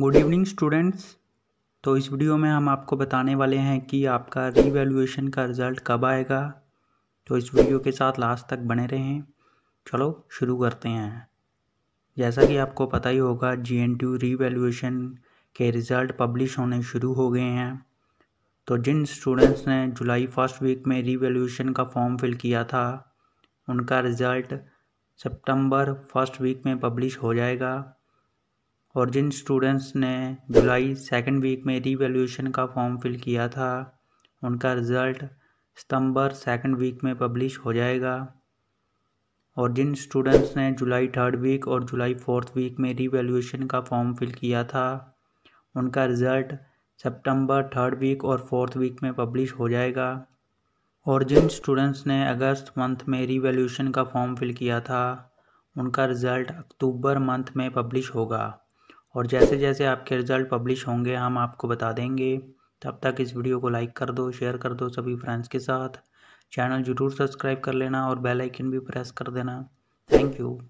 good evening students तो इस video में हम आपको बताने वाले हैं कि आपका रीवैल्यूएशन का रिज़ल्ट कब आएगा तो इस वीडियो के साथ लास्ट तक बने रहें चलो शुरू करते हैं जैसा कि आपको पता ही होगा जी एन टी रीवैल्यूएशन के रिज़ल्ट पब्लिश होने शुरू हो गए हैं तो जिन स्टूडेंट्स ने जुलाई फर्स्ट वीक में रीवैल्यूएशन का फॉर्म फिल किया था उनका रिज़ल्ट सेप्टंबर फर्स्ट वीक में पब्लिश हो जाएगा और जिन स्टूडेंट्स ने जुलाई सेकेंड वीक में रिवेल्यूशन का फॉर्म फिल किया था उनका रिज़ल्ट सितंबर सेकेंड वीक में पब्लिश हो जाएगा और जिन स्टूडेंट्स ने जुलाई थर्ड वीक और जुलाई फोर्थ वीक में रिवेल्यूशन का फॉर्म फिल किया था उनका रिज़ल्ट सितंबर थर्ड वीक और फोर्थ वीक में पब्लिश हो जाएगा और जिन स्टूडेंट्स ने अगस्त मंथ में रिवेल्यूशन का फॉर्म फिल किया था उनका रिज़ल्ट अक्टूबर मंथ में पब्लिश होगा और जैसे जैसे आपके रिज़ल्ट पब्लिश होंगे हम आपको बता देंगे तब तक इस वीडियो को लाइक कर दो शेयर कर दो सभी फ्रेंड्स के साथ चैनल ज़रूर सब्सक्राइब कर लेना और बेल आइकन भी प्रेस कर देना थैंक यू